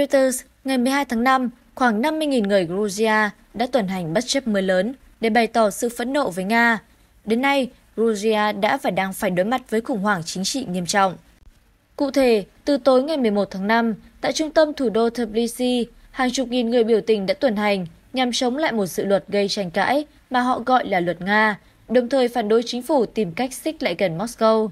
Reuters, ngày 12 tháng 5, khoảng 50.000 người Georgia đã tuần hành bất chấp mưa lớn để bày tỏ sự phẫn nộ với Nga. Đến nay, Georgia đã và đang phải đối mặt với khủng hoảng chính trị nghiêm trọng. Cụ thể, từ tối ngày 11 tháng 5, tại trung tâm thủ đô Tbilisi, hàng chục nghìn người biểu tình đã tuần hành nhằm chống lại một dự luật gây tranh cãi mà họ gọi là luật Nga, đồng thời phản đối chính phủ tìm cách xích lại gần Moscow.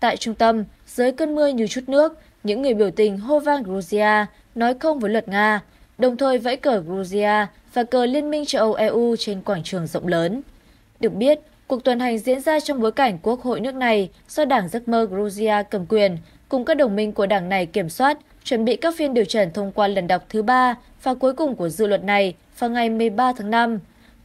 Tại trung tâm, dưới cơn mưa như chút nước, những người biểu tình hô vang Georgia nói không với luật nga đồng thời vẫy cờ georgia và cờ liên minh châu âu eu trên quảng trường rộng lớn được biết cuộc tuần hành diễn ra trong bối cảnh quốc hội nước này do đảng giấc mơ georgia cầm quyền cùng các đồng minh của đảng này kiểm soát chuẩn bị các phiên điều trần thông qua lần đọc thứ ba và cuối cùng của dự luật này vào ngày 13 tháng 5.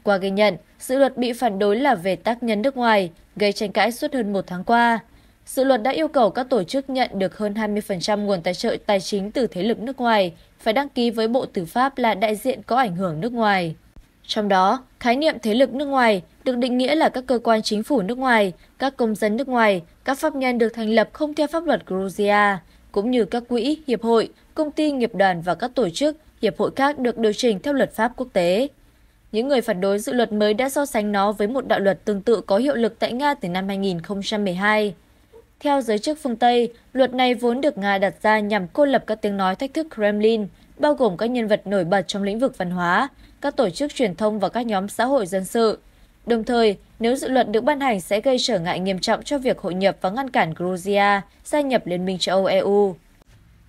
Qua ghi nhận, dự luật bị phản đối là về tác nhân nước ngoài, gây tranh cãi suốt hơn một tháng qua dự luật đã yêu cầu các tổ chức nhận được hơn hai mươi nguồn tài trợ tài chính từ thế lực nước ngoài phải đăng ký với bộ tư pháp là đại diện có ảnh hưởng nước ngoài trong đó khái niệm thế lực nước ngoài được định nghĩa là các cơ quan chính phủ nước ngoài các công dân nước ngoài các pháp nhân được thành lập không theo pháp luật georgia cũng như các quỹ hiệp hội công ty nghiệp đoàn và các tổ chức hiệp hội khác được điều chỉnh theo luật pháp quốc tế những người phản đối dự luật mới đã so sánh nó với một đạo luật tương tự có hiệu lực tại Nga từ năm 2012 theo giới chức phương tây luật này vốn được nga đặt ra nhằm cô lập các tiếng nói thách thức kremlin bao gồm các nhân vật nổi bật trong lĩnh vực văn hóa các tổ chức truyền thông và các nhóm xã hội dân sự đồng thời nếu dự luật được ban hành sẽ gây trở ngại nghiêm trọng cho việc hội nhập và ngăn cản georgia gia nhập liên minh châu âu eu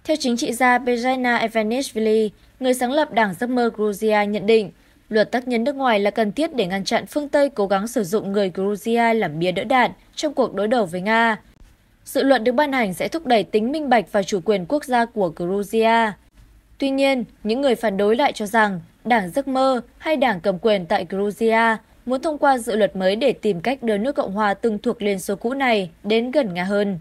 theo chính trị gia Bezhaina Ivanishvili, người sáng lập Đảng Giấc mơ Georgia nhận định, luật tác nhân nước ngoài là cần thiết để ngăn chặn phương Tây cố gắng sử dụng người Georgia làm bia đỡ đạn trong cuộc đối đầu với Nga dự luật được ban hành sẽ thúc đẩy tính minh bạch và chủ quyền quốc gia của georgia tuy nhiên những người phản đối lại cho rằng đảng giấc mơ hay đảng cầm quyền tại georgia muốn thông qua dự luật mới để tìm cách đưa nước cộng hòa từng thuộc liên xô cũ này đến gần nga hơn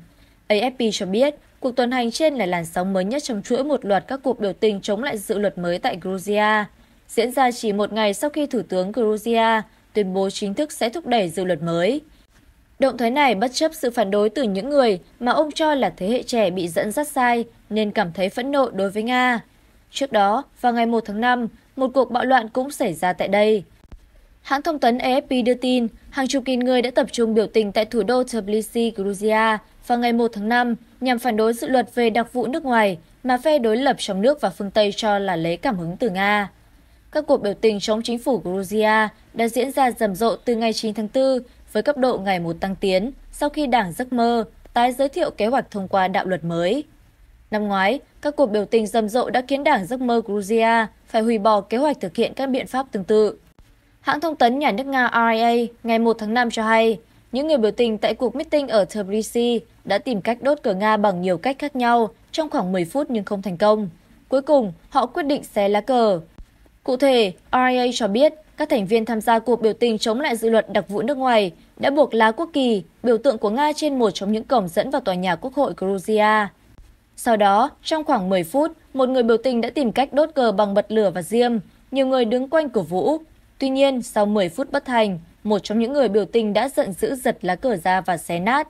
afp cho biết cuộc tuần hành trên là làn sóng mới nhất trong chuỗi một loạt các cuộc biểu tình chống lại dự luật mới tại georgia diễn ra chỉ một ngày sau khi thủ tướng georgia tuyên bố chính thức sẽ thúc đẩy dự luật mới động thái này bất chấp sự phản đối từ những người mà ông cho là thế hệ trẻ bị dẫn dắt sai nên cảm thấy phẫn nộ đối với nga trước đó vào ngày 1 tháng 5, một cuộc bạo loạn cũng xảy ra tại đây hãng thông tấn afp đưa tin hàng chục nghìn người đã tập trung biểu tình tại thủ đô tbilisi georgia vào ngày 1 tháng 5 nhằm phản đối dự luật về đặc vụ nước ngoài mà phe đối lập trong nước và phương Tây cho là lấy cảm hứng từ Nga. Các cuộc biểu tình chống chính phủ Georgia đã diễn ra rầm rộ từ ngày 9 tháng 4 với cấp độ ngày một tăng tiến sau khi đảng giấc mơ tái giới thiệu kế hoạch thông qua đạo luật mới. Năm ngoái, các cuộc biểu tình rầm rộ đã khiến đảng giấc mơ Georgia phải hủy bỏ kế hoạch thực hiện các biện pháp tương tự. Hãng thông tấn nhà nước Nga RIA ngày 1 tháng 5 cho hay, những người biểu tình tại cuộc meeting ở Tbilisi đã tìm cách đốt cửa Nga bằng nhiều cách khác nhau trong khoảng 10 phút nhưng không thành công. Cuối cùng, họ quyết định xé lá cờ. Cụ thể, RIA cho biết các thành viên tham gia cuộc biểu tình chống lại dự luật đặc vụ nước ngoài đã buộc lá quốc kỳ biểu tượng của nga trên một trong những cổng dẫn vào tòa nhà quốc hội georgia sau đó trong khoảng 10 phút một người biểu tình đã tìm cách đốt cờ bằng bật lửa và diêm nhiều người đứng quanh cổ vũ tuy nhiên sau 10 phút bất thành một trong những người biểu tình đã giận dữ giật lá cờ ra và xé nát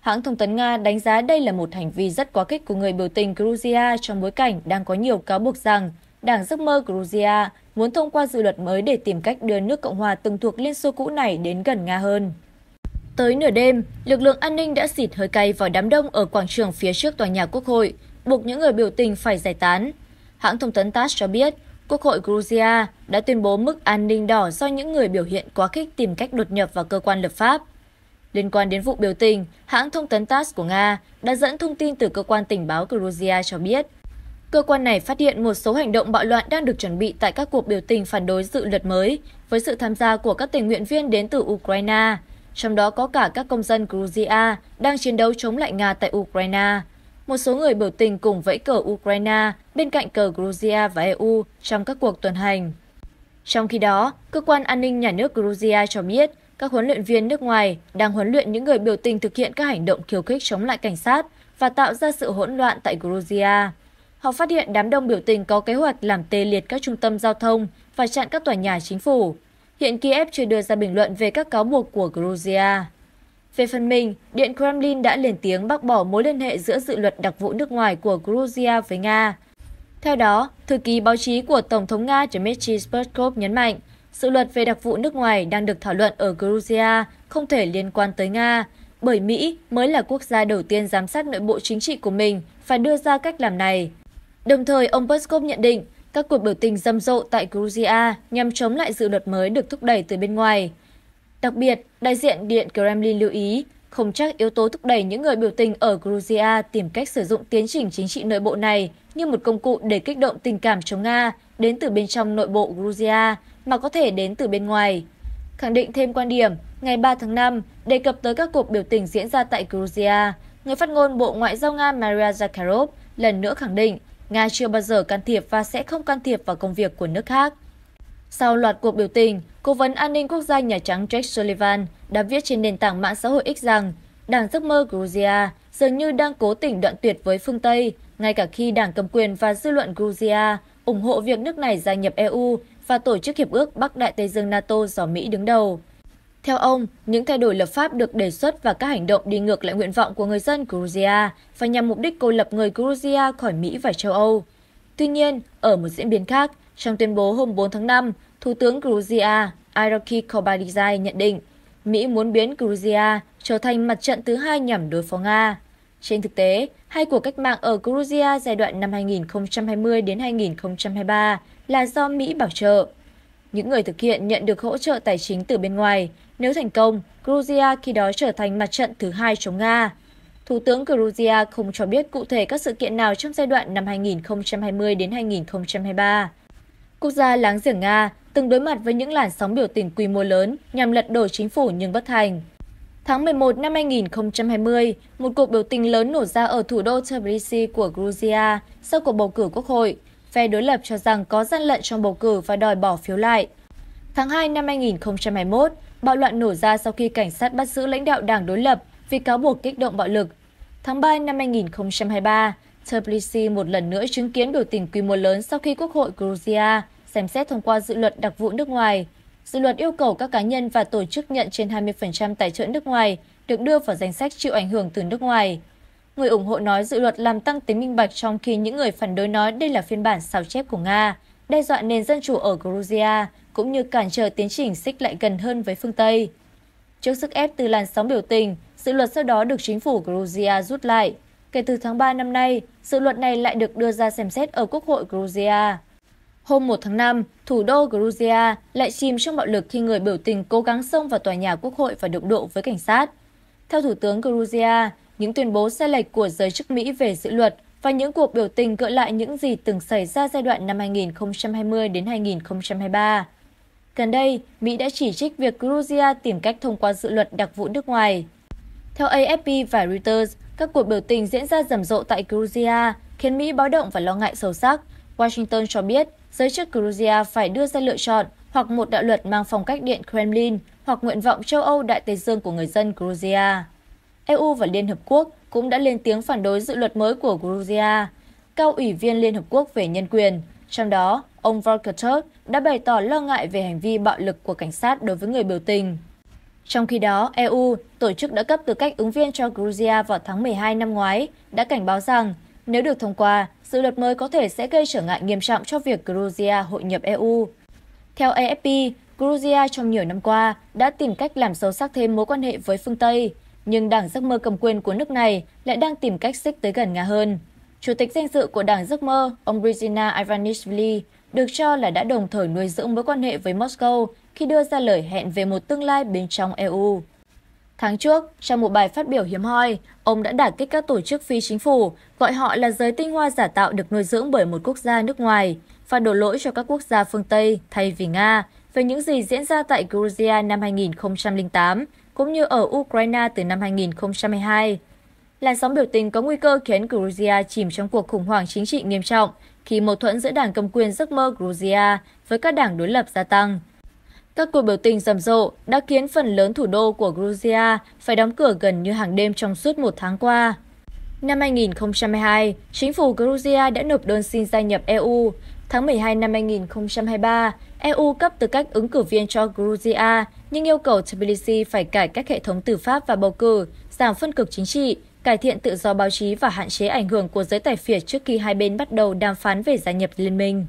Hãng thông tấn Nga đánh giá đây là một hành vi rất quá khích của người biểu tình Georgia trong bối cảnh đang có nhiều cáo buộc rằng đảng giấc mơ georgia muốn thông qua dự luật mới để tìm cách đưa nước cộng hòa từng thuộc liên xô cũ này đến gần nga hơn tới nửa đêm lực lượng an ninh đã xịt hơi cay vào đám đông ở quảng trường phía trước tòa nhà quốc hội buộc những người biểu tình phải giải tán hãng thông tấn tass cho biết Quốc hội Georgia đã tuyên bố mức an ninh đỏ do những người biểu hiện quá khích tìm cách đột nhập vào cơ quan lập pháp. Liên quan đến vụ biểu tình, hãng thông tấn TASS của Nga đã dẫn thông tin từ cơ quan tình báo Georgia cho biết cơ quan này phát hiện một số hành động bạo loạn đang được chuẩn bị tại các cuộc biểu tình phản đối dự luật mới với sự tham gia của các tình nguyện viên đến từ ukraine trong đó có cả các công dân georgia đang chiến đấu chống lại nga tại ukraine một số người biểu tình cùng vẫy cờ ukraine bên cạnh cờ georgia và eu trong các cuộc tuần hành trong khi đó cơ quan an ninh nhà nước georgia cho biết các huấn luyện viên nước ngoài đang huấn luyện những người biểu tình thực hiện các hành động khiêu khích chống lại cảnh sát và tạo ra sự hỗn loạn tại georgia họ phát hiện đám đông biểu tình có kế hoạch làm tê liệt các trung tâm giao thông và chặn các tòa nhà chính phủ hiện kiev chưa đưa ra bình luận về các cáo buộc của georgia về phần mình điện kremlin đã lên tiếng bác bỏ mối liên hệ giữa dự luật đặc vụ nước ngoài của georgia với nga theo đó thư ký báo chí của tổng thống nga dmitry peskov nhấn mạnh sự luật về đặc vụ nước ngoài đang được thảo luận ở georgia không thể liên quan tới nga bởi mỹ mới là quốc gia đầu tiên giám sát nội bộ chính trị của mình phải đưa ra cách làm này đồng thời ông peskov nhận định các cuộc biểu tình rầm rộ tại georgia nhằm chống lại dự luật mới được thúc đẩy từ bên ngoài đặc biệt đại diện điện kremlin lưu ý không chắc yếu tố thúc đẩy những người biểu tình ở georgia tìm cách sử dụng tiến trình chính trị nội bộ này như một công cụ để kích động tình cảm chống nga đến từ bên trong nội bộ georgia mà có thể đến từ bên ngoài khẳng định thêm quan điểm ngày 3 tháng 5 đề cập tới các cuộc biểu tình diễn ra tại Georgia. Người phát ngôn Bộ Ngoại giao Nga Maria Zakharov lần nữa khẳng định nga chưa bao giờ can thiệp và sẽ không can thiệp vào công việc của nước khác sau loạt cuộc biểu tình cố vấn an ninh quốc gia nhà trắng jake sullivan đã viết trên nền tảng mạng xã hội x rằng đảng giấc mơ georgia dường như đang cố tình đoạn tuyệt với phương tây ngay cả khi đảng cầm quyền và dư luận georgia ủng hộ việc nước này gia nhập eu và tổ chức hiệp ước bắc đại tây dương nato do mỹ đứng đầu theo ông những thay đổi lập pháp được đề xuất và các hành động đi ngược lại nguyện vọng của người dân georgia và nhằm mục đích cô lập người georgia khỏi mỹ và châu âu tuy nhiên ở một diễn biến khác trong tuyên bố hôm 4 tháng 5, Thủ tướng Georgia Iraki Kobadizai nhận định Mỹ muốn biến Georgia trở thành mặt trận thứ hai nhằm đối phó Nga. Trên thực tế, hai cuộc cách mạng ở Georgia giai đoạn năm 2020 đến 2023 là do Mỹ bảo trợ. Những người thực hiện nhận được hỗ trợ tài chính từ bên ngoài nếu thành công georgia khi đó trở thành mặt trận thứ hai chống nga thủ tướng georgia không cho biết cụ thể các sự kiện nào trong giai đoạn năm 2020 đến 2023 quốc gia láng giềng nga từng đối mặt với những làn sóng biểu tình quy mô lớn nhằm lật đổ chính phủ nhưng bất thành Tháng 11 năm 2020, một cuộc biểu tình lớn nổ ra ở thủ đô Tbilisi của Georgia sau cuộc bầu cử quốc hội. Phe đối lập cho rằng có gian lận trong bầu cử và đòi bỏ phiếu lại. Tháng 2 năm 2021, bạo loạn nổ ra sau khi cảnh sát bắt giữ lãnh đạo đảng đối lập vì cáo buộc kích động bạo lực. Tháng 3 năm 2023, Tbilisi một lần nữa chứng kiến biểu tình quy mô lớn sau khi Quốc hội Georgia xem xét thông qua dự luật đặc vụ nước ngoài. Dự luật yêu cầu các cá nhân và tổ chức nhận trên 20% tài trợ nước ngoài được đưa vào danh sách chịu ảnh hưởng từ nước ngoài. Người ủng hộ nói dự luật làm tăng tính minh bạch trong khi những người phản đối nói đây là phiên bản sao chép của Nga, đe dọa nền dân chủ ở Georgia cũng như cản trở tiến trình xích lại gần hơn với phương Tây. Trước sức ép từ làn sóng biểu tình, dự luật sau đó được chính phủ Georgia rút lại. Kể từ tháng 3 năm nay, dự luật này lại được đưa ra xem xét ở Quốc hội Georgia. Hôm 1 tháng 5, thủ đô Georgia lại chìm trong bạo lực khi người biểu tình cố gắng xông vào tòa nhà quốc hội và đụng độ với cảnh sát. Theo Thủ tướng Georgia, những tuyên bố sai lệch của giới chức Mỹ về dự luật và những cuộc biểu tình gợi lại những gì từng xảy ra giai đoạn năm 2020 đến 2023 Gần đây, Mỹ đã chỉ trích việc Georgia tìm cách thông qua dự luật đặc vụ nước ngoài. Theo AFP và Reuters, các cuộc biểu tình diễn ra rầm rộ tại Georgia khiến Mỹ báo động và lo ngại sâu sắc. Washington cho biết giới chức Georgia phải đưa ra lựa chọn hoặc một đạo luật mang phong cách điện Kremlin hoặc nguyện vọng châu Âu Đại Tây Dương của người dân Georgia. EU và Liên Hợp Quốc cũng đã lên tiếng phản đối dự luật mới của Georgia. Cao ủy viên Liên Hợp Quốc về nhân quyền trong đó ông volkerturt đã bày tỏ lo ngại về hành vi bạo lực của cảnh sát đối với người biểu tình trong khi đó eu tổ chức đã cấp tư cách ứng viên cho georgia vào tháng 12 năm ngoái đã cảnh báo rằng nếu được thông qua dự luật mới có thể sẽ gây trở ngại nghiêm trọng cho việc georgia hội nhập eu theo afp georgia trong nhiều năm qua đã tìm cách làm sâu sắc thêm mối quan hệ với phương tây nhưng đảng giấc mơ cầm quyền của nước này lại đang tìm cách xích tới gần nga hơn chủ tịch danh dự của đảng giấc mơ ông brigina ivanishvili được cho là đã đồng thời nuôi dưỡng mối quan hệ với moscow khi đưa ra lời hẹn về một tương lai bên trong eu Tháng trước, trong một bài phát biểu hiếm hoi, ông đã đả kích các tổ chức phi chính phủ, gọi họ là giới tinh hoa giả tạo được nuôi dưỡng bởi một quốc gia nước ngoài, và đổ lỗi cho các quốc gia phương Tây thay vì Nga về những gì diễn ra tại Georgia năm 2008, cũng như ở Ukraine từ năm 2012 làn sóng biểu tình có nguy cơ khiến georgia chìm trong cuộc khủng hoảng chính trị nghiêm trọng khi mâu thuẫn giữa đảng cầm quyền giấc mơ georgia với các đảng đối lập gia tăng các cuộc biểu tình rầm rộ đã khiến phần lớn thủ đô của georgia phải đóng cửa gần như hàng đêm trong suốt một tháng qua Năm 2022, chính phủ Georgia đã nộp đơn xin gia nhập EU. Tháng 12 năm 2023, EU cấp tư cách ứng cử viên cho Georgia, nhưng yêu cầu Tbilisi phải cải cách hệ thống tử pháp và bầu cử, giảm phân cực chính trị, cải thiện tự do báo chí và hạn chế ảnh hưởng của giới tài phiệt trước khi hai bên bắt đầu đàm phán về gia nhập liên minh